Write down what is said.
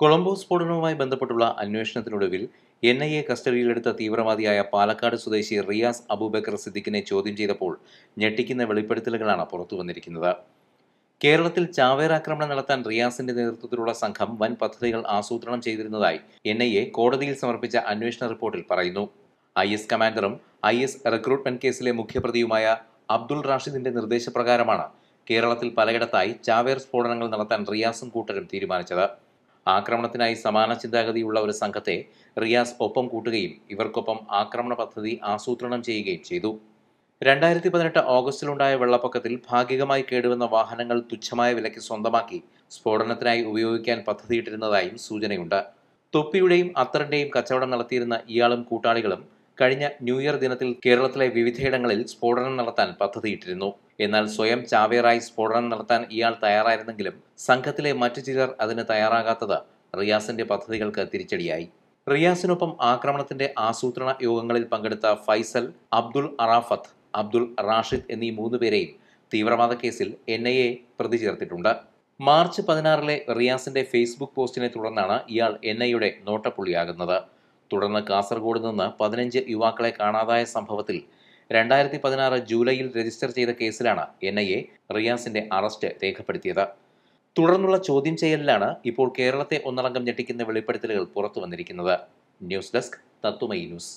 കൊളംബോ സ്ഫോടനവുമായി ബന്ധപ്പെട്ടുള്ള അന്വേഷണത്തിനൊടുവിൽ N I A കസ്റ്റഡിയിലെടുത്ത തീവ്രവാദിയായ പാലക്കാട് സ്വദേശി റിയാസ് അബൂബക്കർ സിദ്ദിഖിനെ ചോദ്യം ചെയ്തപ്പോൾ ഞെട്ടിക്കുന്ന വെളിപ്പെടുത്തലുകളാണ് പുറത്തു വന്നിരിക്കുന്നത് കേരളത്തിൽ ചാവേറാക്രമണം നടത്താൻ റിയാസിന്റെ നേതൃത്വത്തിലുള്ള സംഘം വൻ പദ്ധതികൾ ആസൂത്രണം ചെയ്തിരുന്നതായി എൻ ഐ എ കോടതിയിൽ സമർപ്പിച്ച അന്വേഷണ റിപ്പോർട്ടിൽ പറയുന്നു ഐ എസ് കമാൻഡറും ഐ എസ് റിക്രൂട്ട്മെന്റ് കേസിലെ മുഖ്യപ്രതിയുമായ അബ്ദുൾ റാഷിദിന്റെ നിർദ്ദേശപ്രകാരമാണ് കേരളത്തിൽ പലയിടത്തായി ചാവേർ സ്ഫോടനങ്ങൾ നടത്താൻ റിയാസും കൂട്ടരും തീരുമാനിച്ചത് ആക്രമണത്തിനായി സമാന ചിന്താഗതിയുള്ള ഒരു സംഘത്തെ റിയാസ് ഒപ്പം കൂട്ടുകയും ഇവർക്കൊപ്പം ആക്രമണ പദ്ധതി ആസൂത്രണം ചെയ്യുകയും ചെയ്തു രണ്ടായിരത്തി പതിനെട്ട് ഓഗസ്റ്റിലുണ്ടായ വെള്ളപ്പൊക്കത്തിൽ ഭാഗികമായി കേടുവന്ന വാഹനങ്ങൾ തുച്ഛമായ വിലയ്ക്ക് സ്വന്തമാക്കി സ്ഫോടനത്തിനായി ഉപയോഗിക്കാൻ പദ്ധതിയിട്ടിരുന്നതായും സൂചനയുണ്ട് തൊപ്പിയുടെയും അത്തറിന്റെയും കച്ചവടം നടത്തിയിരുന്ന ഇയാളും കൂട്ടാളികളും കഴിഞ്ഞ ന്യൂഇയർ ദിനത്തിൽ കേരളത്തിലെ വിവിധയിടങ്ങളിൽ സ്ഫോടനം നടത്താൻ പദ്ധതിയിട്ടിരുന്നു എന്നാൽ സ്വയം ചാവേറായി സ്ഫോടനം നടത്താൻ ഇയാൾ തയ്യാറായിരുന്നെങ്കിലും സംഘത്തിലെ മറ്റു ചിലർ അതിന് തയ്യാറാകാത്തത് റിയാസിന്റെ പദ്ധതികൾക്ക് തിരിച്ചടിയായി റിയാസിനൊപ്പം ആക്രമണത്തിന്റെ ആസൂത്രണ യോഗങ്ങളിൽ പങ്കെടുത്ത ഫൈസൽ അബ്ദുൾ അറാഫത്ത് അബ്ദുൾ റാഷിദ് എന്നീ മൂന്ന് പേരെയും തീവ്രവാദ കേസിൽ എൻ ഐ എ പ്രതി ചേർത്തിട്ടുണ്ട് മാർച്ച് പതിനാറിലെ റിയാസിന്റെ ഫേസ്ബുക്ക് പോസ്റ്റിനെ തുടർന്നാണ് ഇയാൾ എൻ ഐയുടെ നോട്ടപ്പുള്ളിയാകുന്നത് തുടർന്ന് കാസർഗോഡ് നിന്ന് പതിനഞ്ച് യുവാക്കളെ കാണാതായ സംഭവത്തിൽ രണ്ടായിരത്തി പതിനാറ് ജൂലൈയിൽ രജിസ്റ്റർ ചെയ്ത കേസിലാണ് എൻ ഐ എ റിയാസിന്റെ അറസ്റ്റ് രേഖപ്പെടുത്തിയത് തുടർന്നുള്ള ചോദ്യം ചെയ്യലിലാണ് ഇപ്പോൾ കേരളത്തെ ഒന്നടങ്കം ഞെട്ടിക്കുന്ന വെളിപ്പെടുത്തലുകൾ പുറത്തു വന്നിരിക്കുന്നത് ന്യൂസ് ഡെസ്ക് തത്തുമൈ ന്യൂസ്